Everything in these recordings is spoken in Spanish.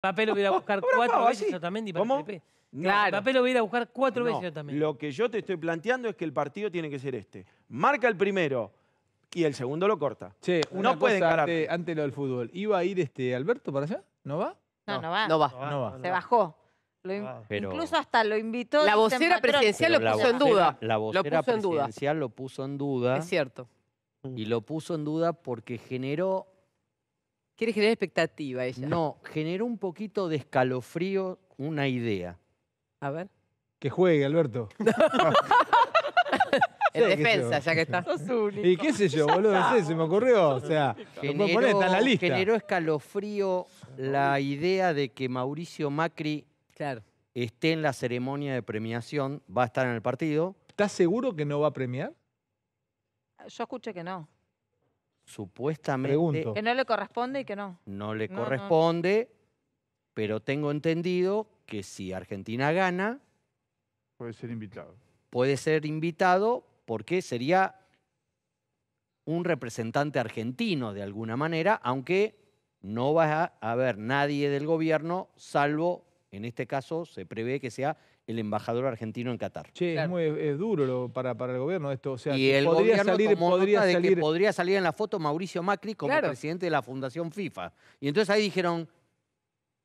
Papel lo voy a buscar cuatro veces a también, ¿Cómo? Papel lo voy a buscar cuatro veces a también. Lo que yo te estoy planteando es que el partido tiene que ser este. Marca el primero y el segundo lo corta. Sí, no puede Ante, lo del fútbol. ¿Iba a ir este Alberto para allá? ¿No va? No, no, va. No va. No va. Se bajó. Ah. incluso hasta lo invitó. La vocera presidencial lo puso en duda. La vocera presidencial lo puso en duda. Es cierto. Y lo puso en duda porque generó Quiere generar expectativa ella. No, generó un poquito de escalofrío una idea. A ver. Que juegue, Alberto. En defensa, ya que está. Y qué sé yo, boludo, sé, se me ocurrió. O sea, lo en la lista. generó escalofrío la idea de que Mauricio Macri esté en la ceremonia de premiación, va a estar en el partido. ¿Estás seguro que no va a premiar? Yo escuché que no supuestamente... Que no le corresponde y que no. No le corresponde, pero tengo entendido que si Argentina gana, Puede ser invitado. puede ser invitado porque sería un representante argentino de alguna manera, aunque no va a haber nadie del gobierno salvo en este caso se prevé que sea el embajador argentino en Qatar. Sí, es, duro para, para el gobierno esto. O sea, y el podría gobierno salir, que podría salir en la foto Mauricio Macri como presidente de la Fundación FIFA. Y entonces ahí dijeron,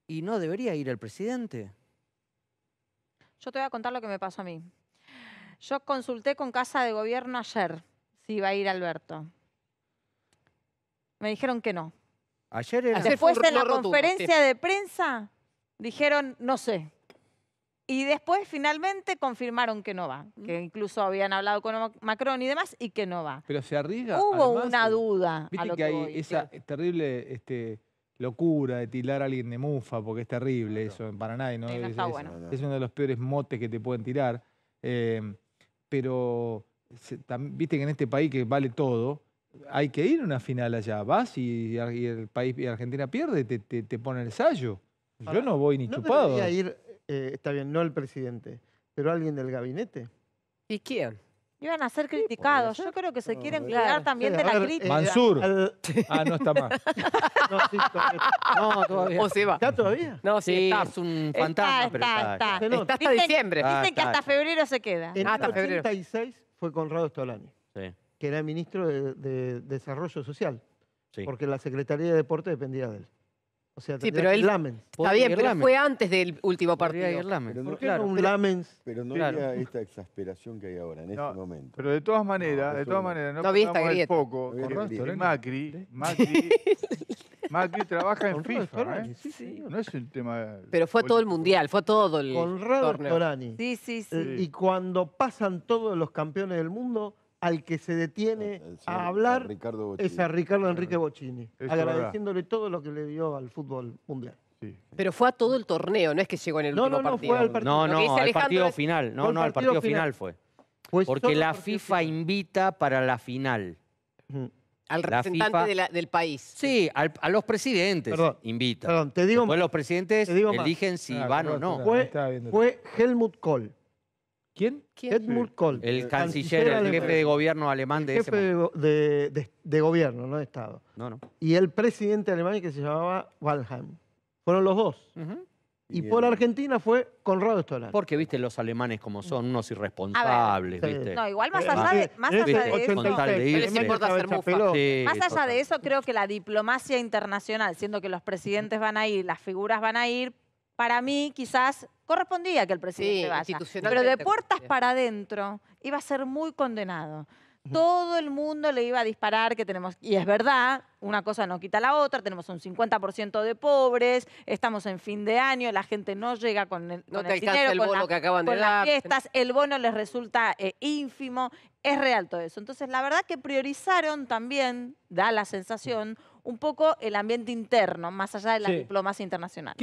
¿y no debería ir el presidente? Yo te voy a contar lo que me pasó a mí. Yo consulté con Casa de Gobierno ayer si iba a ir Alberto. Me dijeron que no. Ayer era... Después en la conferencia de prensa dijeron, no sé. Y después finalmente confirmaron que no va, que incluso habían hablado con Macron y demás y que no va. Pero se arriesga. Hubo una eh, duda. Viste que, hay esa terrible este, locura de tilar a alguien de mufa, porque es terrible eso para nadie. ¿no? es, uno de los peores motes que te pueden tirar. Eh, pero viste que en este país que vale todo, hay que ir a una final allá. Vas y, el país y Argentina pierde, te, te, te pone el ensayo. Yo no voy ni ¿no chupado. ir, eh, está bien, no el presidente, pero alguien del gabinete. ¿Y quién? Iban a ser criticados. Yo creo que se quieren quedar también de la crítica. Mansur. ah, no está más. no, sí, todavía. Oh, ¿Está todavía? No, sí, estás un fantasma. pero está, está. está. hasta diciembre. Dicen ah, que hasta febrero se queda. En el 86 fue Conrado Stolani, que era ministro de, de Desarrollo Social, porque la Secretaría de Deporte dependía de él. O sea, sí, pero él, Está bien, pero fue antes del último partido. Pero no, ¿Por qué un pero, Lamens? Pero no era había esta exasperación que hay ahora, en este momento. Pero de todas maneras, de todas maneras, no pongamos el poco. Macri. Macri, Macri trabaja en FIFA, ¿eh? sí, sí, No es un tema... Pero fue todo el Mundial, fue todo el Conrado torneo. Torani. Sí, sí, sí. Eh, y cuando pasan todos los campeones del mundo al que se detiene a hablar es a Ricardo Enrique Bocini, agradeciéndole todo lo que le dio al fútbol mundial. Pero fue a todo el torneo, no es que llegó en el último partido. No, no, al partido final. No, no, al partido, final, fue. Porque la FIFA invita para la final. Al representante del país. Sí, a los presidentes invita. Perdón, te digo Después los presidentes eligen si ah, van o no. fue Helmut Kohl ¿Quién? Edmund Kohl. El canciller, el jefe de gobierno alemán de ese de, de, de, de, gobierno, no de Estado. Y el presidente alemán que se llamaba Walheim. Fueron los dos. Y por Argentina fue Conrado Stolar. Porque, viste, los alemanes como son, unos irresponsables, ¿viste? No, igual más eh, allá de, eh, más eh, allá eso... más allá de eso, creo que la diplomacia internacional, siendo que los presidentes van a ir, las figuras van a ir, para mí quizás correspondía que el presidente pero de puertas para adentro iba a ser muy condenado. Todo el mundo le iba a disparar que tenemos, y es verdad, una cosa no quita la otra, tenemos un 50% de pobres, estamos en fin de año, la gente no llega con el, dinero, que las fiestas, el bono les resulta eh, ínfimo, es real todo eso. Entonces, la verdad que priorizaron también, da la sensación, un poco el ambiente interno, más allá de las diplomacia internacional.